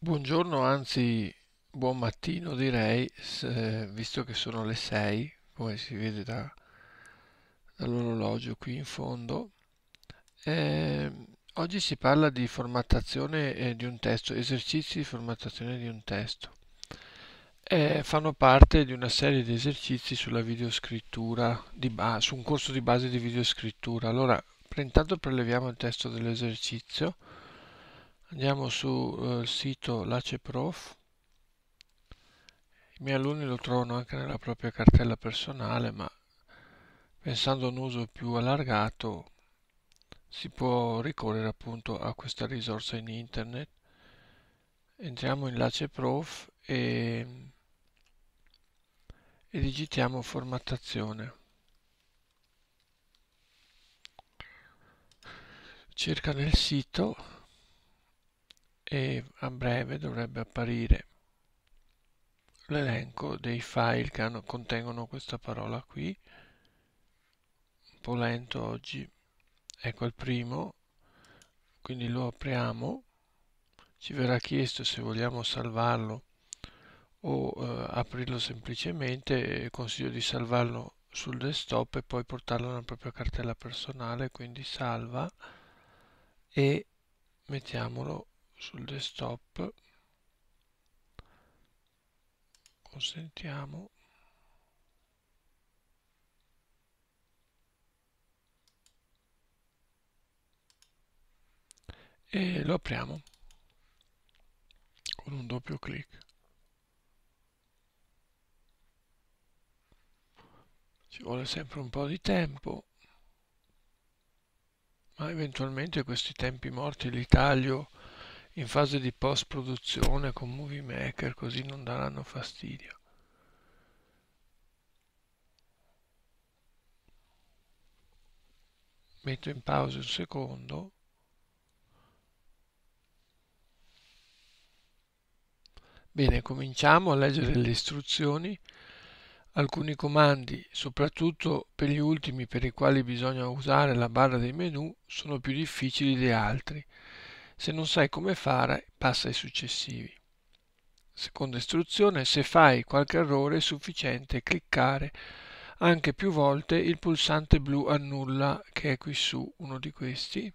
Buongiorno, anzi buon mattino direi, se, visto che sono le 6, come si vede da, dall'orologio qui in fondo. Eh, oggi si parla di formattazione eh, di un testo, esercizi di formattazione di un testo. Eh, fanno parte di una serie di esercizi sulla videoscrittura, ba- su un corso di base di videoscrittura. Allora, intanto preleviamo il testo dell'esercizio Andiamo sul eh, sito LaceProf. I miei alunni lo trovano anche nella propria cartella personale, ma pensando a un uso più allargato si può ricorrere appunto a questa risorsa in internet. Entriamo in LaceProf e, e digitiamo formattazione. Cerca nel sito e a breve dovrebbe apparire l'elenco dei file che hanno, contengono questa parola qui un po' lento oggi ecco il primo quindi lo apriamo ci verrà chiesto se vogliamo salvarlo o eh, aprirlo semplicemente consiglio di salvarlo sul desktop e poi portarlo nella propria cartella personale quindi salva e mettiamolo sul desktop consentiamo e lo apriamo con un doppio clic ci vuole sempre un po' di tempo ma eventualmente questi tempi morti li taglio in fase di post produzione con Movie Maker così non daranno fastidio. Metto in pausa un secondo. Bene, cominciamo a leggere le istruzioni. Alcuni comandi, soprattutto per gli ultimi per i quali bisogna usare la barra dei menu, sono più difficili di altri. Se non sai come fare, passa ai successivi. Seconda istruzione, se fai qualche errore è sufficiente cliccare anche più volte il pulsante blu annulla che è qui su uno di questi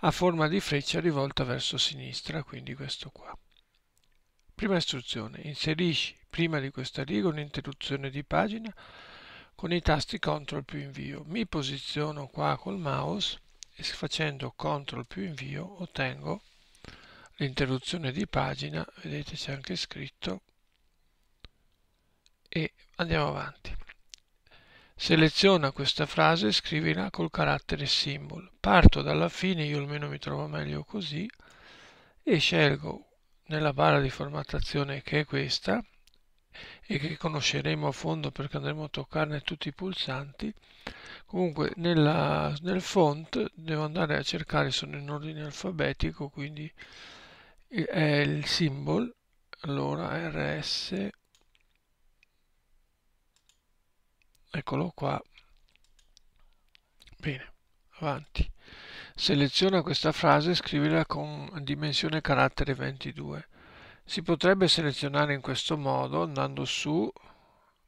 a forma di freccia rivolta verso sinistra, quindi questo qua. Prima istruzione, inserisci prima di questa riga un'interruzione di pagina con i tasti CTRL più invio. Mi posiziono qua col mouse e facendo CTRL più invio ottengo l'interruzione di pagina, vedete c'è anche scritto, e andiamo avanti. Seleziona questa frase e scrivila col carattere symbol. Parto dalla fine, io almeno mi trovo meglio così, e scelgo nella barra di formattazione che è questa, e che conosceremo a fondo perché andremo a toccarne tutti i pulsanti comunque nella, nel font devo andare a cercare sono in ordine alfabetico quindi è il symbol allora rs eccolo qua bene avanti seleziona questa frase e scrivila con dimensione carattere 22 si potrebbe selezionare in questo modo andando su,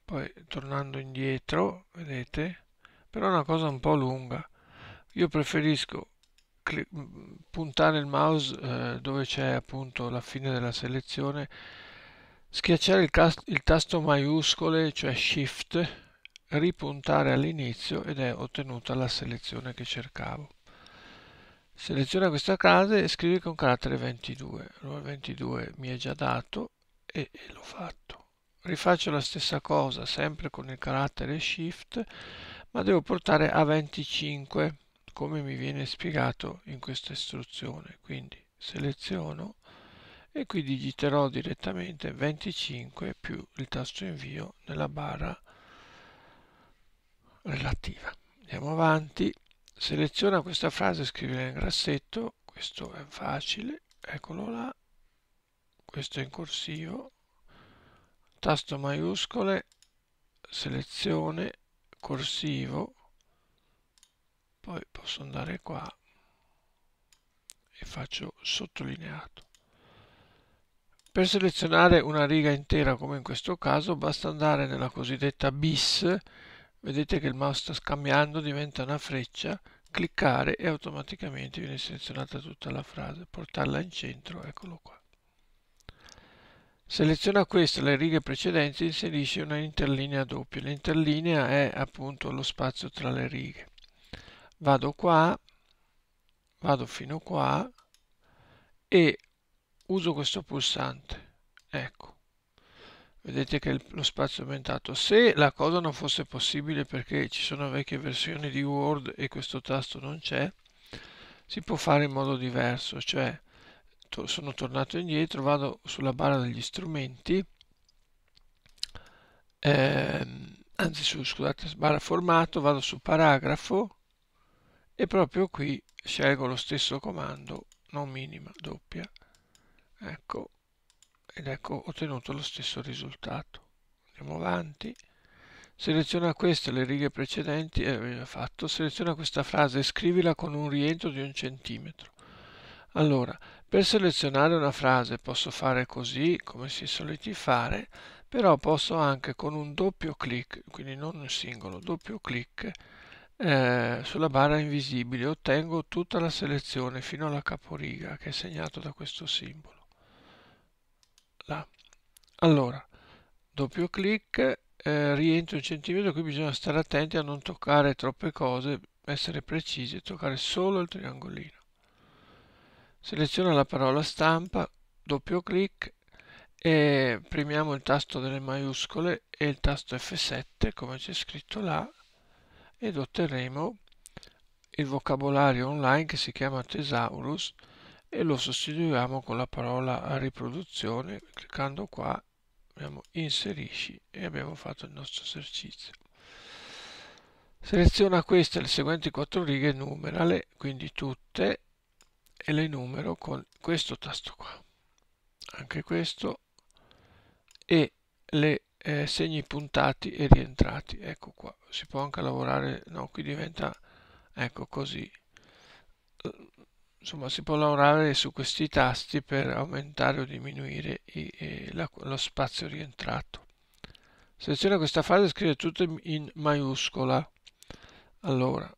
poi tornando indietro, vedete, però è una cosa un po' lunga. Io preferisco puntare il mouse eh, dove c'è appunto la fine della selezione, schiacciare il, il tasto maiuscole, cioè Shift, ripuntare all'inizio ed è ottenuta la selezione che cercavo. Seleziona questa casa e scrivi con carattere 22. Allora 22 mi è già dato e, e l'ho fatto. Rifaccio la stessa cosa sempre con il carattere Shift, ma devo portare a 25 come mi viene spiegato in questa istruzione. Quindi seleziono e qui digiterò direttamente 25 più il tasto invio nella barra relativa. Andiamo avanti. Seleziona questa frase, scrivila in grassetto, questo è facile, eccolo là, questo è in corsivo, tasto maiuscole, selezione, corsivo, poi posso andare qua e faccio sottolineato. Per selezionare una riga intera come in questo caso basta andare nella cosiddetta bis Vedete che il mouse sta scambiando, diventa una freccia, cliccare e automaticamente viene selezionata tutta la frase, portarla in centro, eccolo qua. Seleziona questa, le righe precedenti, inserisce una interlinea doppia. L'interlinea è appunto lo spazio tra le righe. Vado qua, vado fino qua e uso questo pulsante. Ecco vedete che lo spazio è aumentato se la cosa non fosse possibile perché ci sono vecchie versioni di Word e questo tasto non c'è si può fare in modo diverso cioè to sono tornato indietro vado sulla barra degli strumenti ehm, anzi su scusate barra formato vado su paragrafo e proprio qui scelgo lo stesso comando non minima doppia ecco ed ecco ottenuto lo stesso risultato. Andiamo avanti. Seleziona queste le righe precedenti, eh, e abbiamo fatto, seleziona questa frase e scrivila con un rientro di un centimetro. Allora, per selezionare una frase posso fare così, come si è soliti fare, però posso anche con un doppio clic, quindi non un singolo, doppio clic eh, sulla barra invisibile ottengo tutta la selezione fino alla caporiga che è segnato da questo simbolo là. Allora, doppio clic, eh, rientro un centimetro, qui bisogna stare attenti a non toccare troppe cose, essere precisi e toccare solo il triangolino. Seleziona la parola stampa, doppio clic e premiamo il tasto delle maiuscole e il tasto F7 come c'è scritto là ed otterremo il vocabolario online che si chiama Thesaurus e lo sostituiamo con la parola riproduzione cliccando qua abbiamo inserisci e abbiamo fatto il nostro esercizio seleziona queste le seguenti quattro righe numerale quindi tutte e le numero con questo tasto qua anche questo e le eh, segni puntati e rientrati ecco qua si può anche lavorare no qui diventa ecco così insomma si può lavorare su questi tasti per aumentare o diminuire i, eh, la, lo spazio rientrato. Seleziona questa fase e scrive tutto in maiuscola. Allora,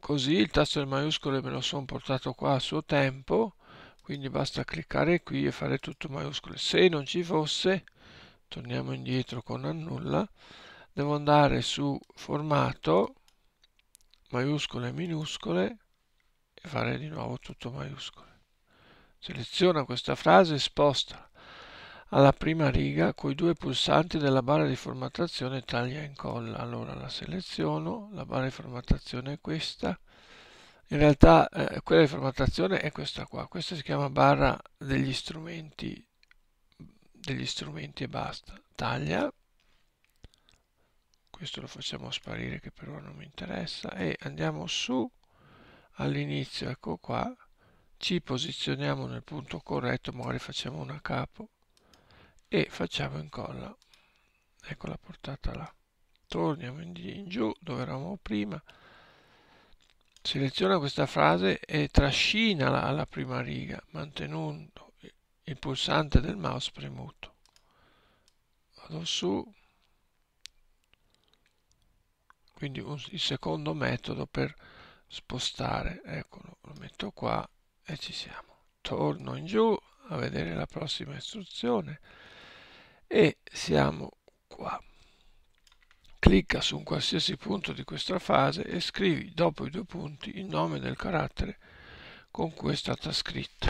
così il tasto delle maiuscole me lo sono portato qua a suo tempo, quindi basta cliccare qui e fare tutto maiuscolo. Se non ci fosse, torniamo indietro con annulla, devo andare su formato, maiuscole e minuscole, e fare di nuovo tutto maiuscolo. Seleziona questa frase e spostala alla prima riga con i due pulsanti della barra di formattazione taglia e incolla. Allora la seleziono, la barra di formattazione è questa, in realtà eh, quella di formattazione è questa qua, questa si chiama barra degli strumenti, degli strumenti e basta. Taglia, questo lo facciamo sparire che per ora non mi interessa, e andiamo su all'inizio ecco qua ci posizioniamo nel punto corretto magari facciamo una capo e facciamo incolla ecco la portata là torniamo in, in giù dove eravamo prima seleziona questa frase e trascinala alla prima riga mantenendo il pulsante del mouse premuto vado su quindi un, il secondo metodo per spostare eccolo lo metto qua e ci siamo torno in giù a vedere la prossima istruzione e siamo qua clicca su un qualsiasi punto di questa fase e scrivi dopo i due punti il nome del carattere con cui è stata scritta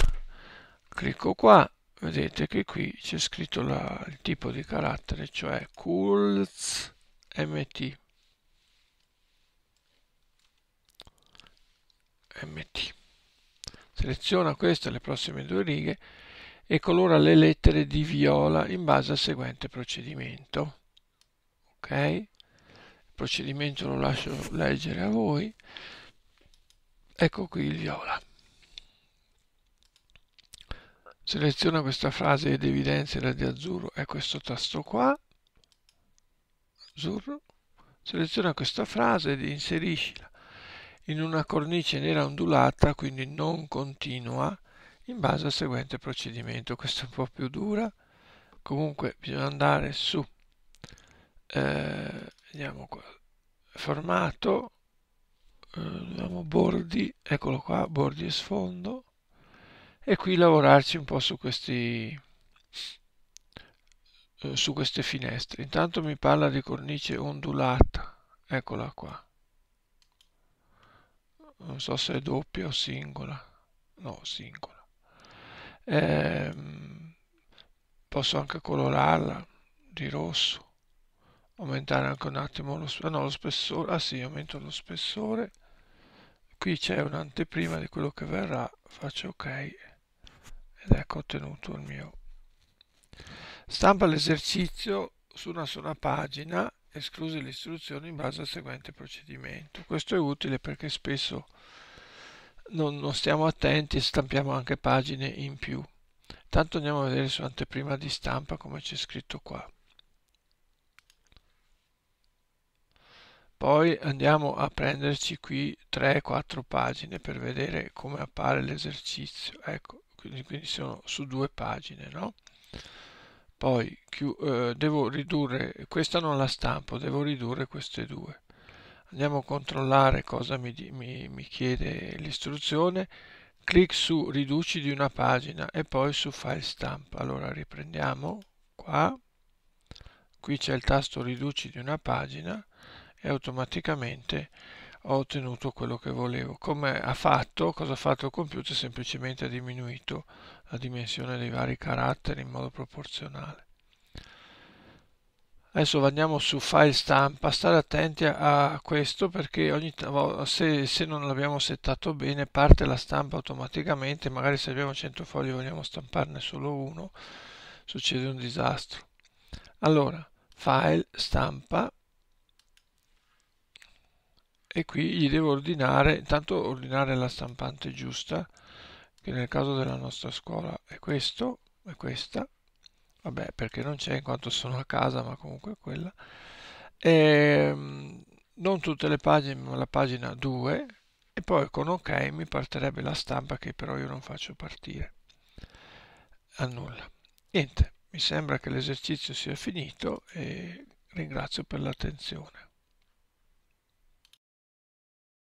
clicco qua vedete che qui c'è scritto la, il tipo di carattere cioè culz mt mt. Seleziona questa le prossime due righe e colora le lettere di viola in base al seguente procedimento. Ok? Il procedimento lo lascio leggere a voi. Ecco qui il viola. Seleziona questa frase ed evidenzia di azzurro, è questo tasto qua. Azzurro. Seleziona questa frase ed inseriscila in una cornice nera ondulata, quindi non continua, in base al seguente procedimento. Questo è un po' più dura, comunque bisogna andare su, eh, vediamo qua, formato, eh, vediamo bordi, eccolo qua, bordi e sfondo, e qui lavorarci un po' su questi eh, su queste finestre intanto mi parla di cornice ondulata eccola qua non so se è doppia o singola, no, singola. Eh, posso anche colorarla di rosso, aumentare anche un attimo lo, no, lo spessore, ah sì, aumento lo spessore. Qui c'è un'anteprima di quello che verrà, faccio ok ed ecco ottenuto il mio. Stampa l'esercizio su una sola pagina escluse le istruzioni in base al seguente procedimento. Questo è utile perché spesso non, non stiamo attenti e stampiamo anche pagine in più. Tanto andiamo a vedere su anteprima di stampa come c'è scritto qua. Poi andiamo a prenderci qui 3-4 pagine per vedere come appare l'esercizio. Ecco, quindi, sono su due pagine, no? poi eh, devo ridurre, questa non la stampo, devo ridurre queste due. Andiamo a controllare cosa mi, mi, mi chiede l'istruzione, clic su riduci di una pagina e poi su file stamp Allora riprendiamo qua, qui c'è il tasto riduci di una pagina e automaticamente ho ottenuto quello che volevo. Come ha fatto, cosa ha fatto il computer? Semplicemente ha diminuito la dimensione dei vari caratteri in modo proporzionale. Adesso andiamo su file stampa, stare attenti a questo perché ogni se, se non l'abbiamo settato bene parte la stampa automaticamente, magari se abbiamo 100 fogli e vogliamo stamparne solo uno, succede un disastro. Allora, file stampa, e qui gli devo ordinare, intanto ordinare la stampante giusta, che nel caso della nostra scuola è questo, è questa, vabbè perché non c'è in quanto sono a casa, ma comunque è quella, e, ehm, non tutte le pagine, ma la pagina 2, e poi con ok mi partirebbe la stampa che però io non faccio partire a nulla. Niente, mi sembra che l'esercizio sia finito e ringrazio per l'attenzione.